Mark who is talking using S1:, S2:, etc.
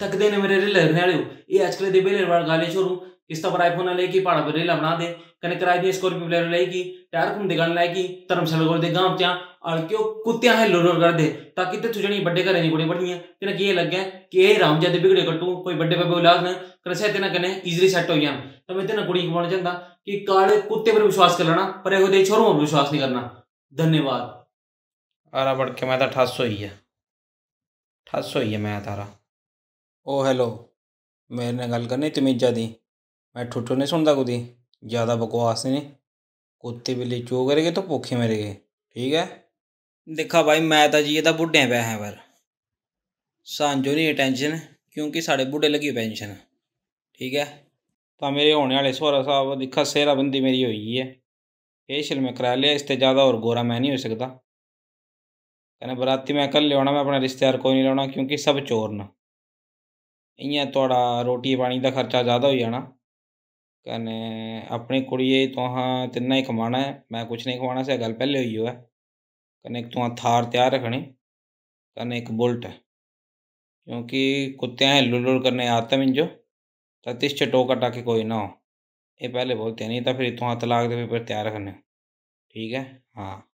S1: ತಕ್ಕದೇನೆ ಮೇರೆ ರಿಲ್ಲರ್ ನೇಳು ಈ ಅಚ್ಕಲೆ ದಿ ಬೇಲೆ ವಾಳ ಗಾಲೆ ಚೋರು किस्ता पर आईफोन लेकी पहाड़ पर रेला बना दे कने कराई दी स्कॉर्पियो प्लेयर लेगी टायर कुम दिगान लेगी धर्मशाला गोल दे गांव त्या अड़क्यो कुत्तियां है लोरोर कर दे ताकि ते तुझे नहीं करे नहीं बड़ी बड़ी है तेना की ये लग गया कि ए राम जाते बिगड़े कटू कोई बड़े बाबे औलाद ने कर से तेना कने इजीली सेट हो गया तो मैं तेना कुड़ी को चाहता कि काले कुत्ते पर विश्वास कर लेना पर हो दे छोरों पर विश्वास नहीं करना धन्यवाद
S2: आरा बढ़ के मैं तो ठास ही है ठस होई गया मैं तारा ओह् हैलो मेरे ने गल करनी तमीजा दी मैं ठुट्ठू नहीं सुनता कुदै ज्यादा बकवास नहीं कुत्ते बिल्ली चू करेगी तो भुखे भूखे गए ठीक है देखा भाई मैं तां जी एह्दा बुड्ढें पैसें पर सजो नहीं टेंशन क्योंकि साढ़े बुढ़े लगी पेंशन ठीक है तां मेरे होने आह्ले सोह्रा साहब दिक्खा सेह्रा मेरी हो गई है फेशियल में कराया लिया इससे ज़्यादा और गोरा मैं नहीं हो सकता कहने बराती मैं कल लिया मैं अपने रिश्तेदार को नहीं लिया क्योंकि सब चोर न इं थोड़ा रोटी पानी का खर्चा ज़्यादा हो जाना कने अपनी कुड़िए तुहा तिन्ना ही कमाना है मैं कुछ नहीं कमाना से गल पहले हुई है कने एक थार तैयार रखनी कने एक बुलट है क्योंकि कुत्तियाँ हैं लुल करने आता मिंजो जो ततिश टोका टाके कोई ना हो ये पहले बोलते नहीं तो फिर तुहा तलाक दे फिर तैयार रखने ठीक है हाँ